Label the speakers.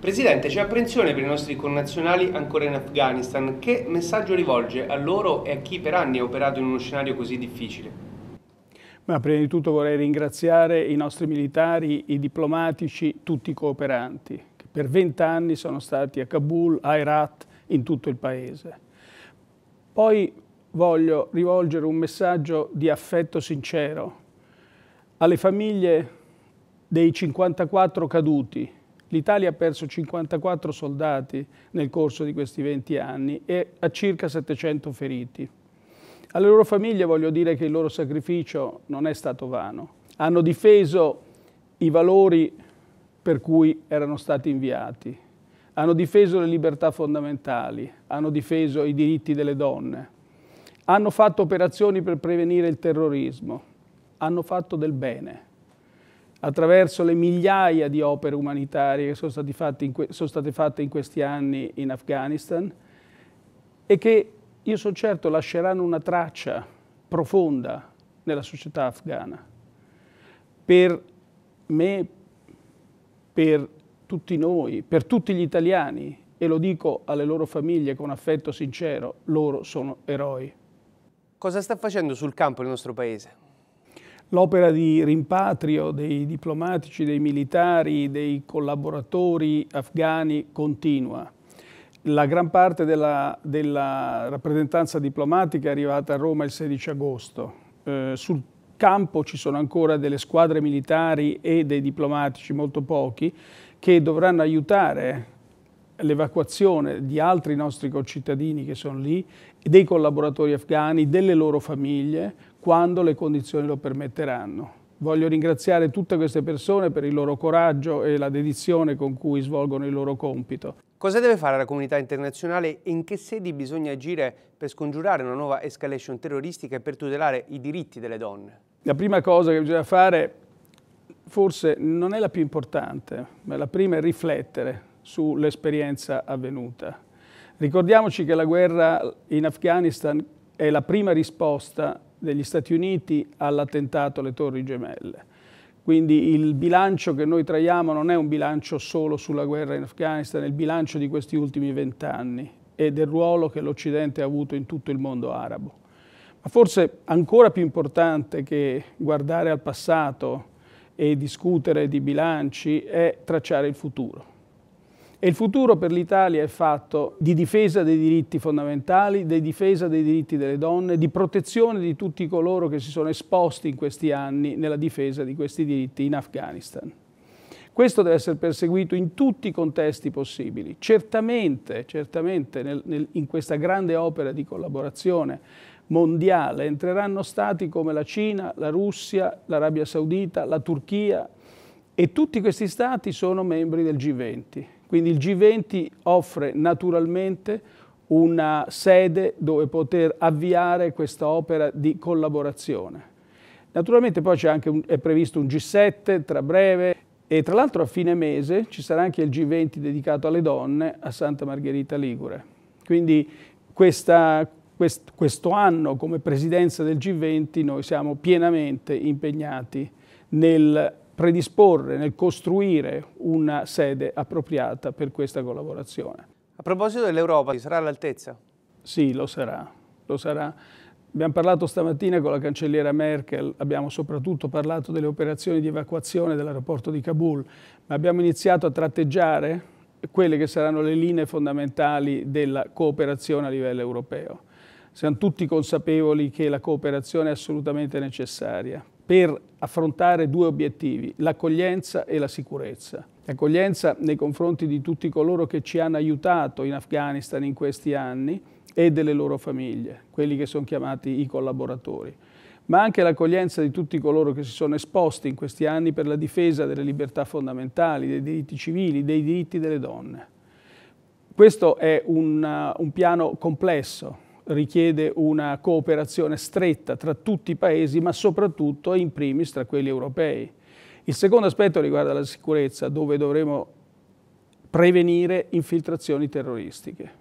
Speaker 1: Presidente, c'è apprensione per i nostri connazionali ancora in Afghanistan. Che messaggio rivolge a loro e a chi per anni ha operato in uno scenario così difficile?
Speaker 2: Ma prima di tutto vorrei ringraziare i nostri militari, i diplomatici, tutti i cooperanti, che per vent'anni sono stati a Kabul, a Herat, in tutto il paese. Poi voglio rivolgere un messaggio di affetto sincero alle famiglie dei 54 caduti L'Italia ha perso 54 soldati nel corso di questi 20 anni e ha circa 700 feriti. Alle loro famiglie voglio dire che il loro sacrificio non è stato vano. Hanno difeso i valori per cui erano stati inviati, hanno difeso le libertà fondamentali, hanno difeso i diritti delle donne, hanno fatto operazioni per prevenire il terrorismo, hanno fatto del bene attraverso le migliaia di opere umanitarie che sono state, sono state, fatte in questi anni in Afghanistan e che io sono certo lasceranno una traccia profonda nella società afghana. Per me, per tutti noi, per tutti gli italiani, e lo dico alle loro famiglie con affetto sincero, loro sono eroi. Cosa sta facendo sul campo il nostro Paese? l'opera di rimpatrio dei diplomatici, dei militari, dei collaboratori afghani continua. La gran parte della, della rappresentanza diplomatica è arrivata a Roma il 16 agosto. Eh, sul campo ci sono ancora delle squadre militari e dei diplomatici, molto pochi, che dovranno aiutare l'evacuazione di altri nostri concittadini che sono lì, dei collaboratori afghani, delle loro famiglie, quando le condizioni lo permetteranno. Voglio ringraziare tutte queste persone per il loro coraggio e la dedizione con cui svolgono il loro compito.
Speaker 1: Cosa deve fare la comunità internazionale e in che sedi bisogna agire per scongiurare una nuova escalation terroristica e per tutelare i diritti delle donne?
Speaker 2: La prima cosa che bisogna fare forse non è la più importante, ma la prima è riflettere sull'esperienza avvenuta. Ricordiamoci che la guerra in Afghanistan è la prima risposta degli Stati Uniti all'attentato alle Torri Gemelle. Quindi il bilancio che noi traiamo non è un bilancio solo sulla guerra in Afghanistan, è il bilancio di questi ultimi vent'anni e del ruolo che l'Occidente ha avuto in tutto il mondo arabo. Ma forse ancora più importante che guardare al passato e discutere di bilanci è tracciare il futuro. E il futuro per l'Italia è fatto di difesa dei diritti fondamentali, di difesa dei diritti delle donne, di protezione di tutti coloro che si sono esposti in questi anni nella difesa di questi diritti in Afghanistan. Questo deve essere perseguito in tutti i contesti possibili. Certamente, certamente nel, nel, in questa grande opera di collaborazione mondiale entreranno stati come la Cina, la Russia, l'Arabia Saudita, la Turchia e tutti questi stati sono membri del G20 quindi il G20 offre naturalmente una sede dove poter avviare questa opera di collaborazione. Naturalmente poi un, è previsto un G7 tra breve e tra l'altro a fine mese ci sarà anche il G20 dedicato alle donne a Santa Margherita Ligure. Quindi questa, quest, questo anno come presidenza del G20 noi siamo pienamente impegnati nel predisporre, nel costruire una sede appropriata per questa collaborazione. A proposito dell'Europa,
Speaker 1: sarà all'altezza?
Speaker 2: Sì, lo sarà, lo sarà. Abbiamo parlato stamattina con la cancelliera Merkel, abbiamo soprattutto parlato delle operazioni di evacuazione dell'aeroporto di Kabul, ma abbiamo iniziato a tratteggiare quelle che saranno le linee fondamentali della cooperazione a livello europeo. Siamo tutti consapevoli che la cooperazione è assolutamente necessaria, per affrontare due obiettivi, l'accoglienza e la sicurezza. L'accoglienza nei confronti di tutti coloro che ci hanno aiutato in Afghanistan in questi anni e delle loro famiglie, quelli che sono chiamati i collaboratori, ma anche l'accoglienza di tutti coloro che si sono esposti in questi anni per la difesa delle libertà fondamentali, dei diritti civili, dei diritti delle donne. Questo è un, uh, un piano complesso richiede una cooperazione stretta tra tutti i paesi, ma soprattutto in primis tra quelli europei. Il secondo aspetto riguarda la sicurezza, dove dovremo prevenire infiltrazioni terroristiche.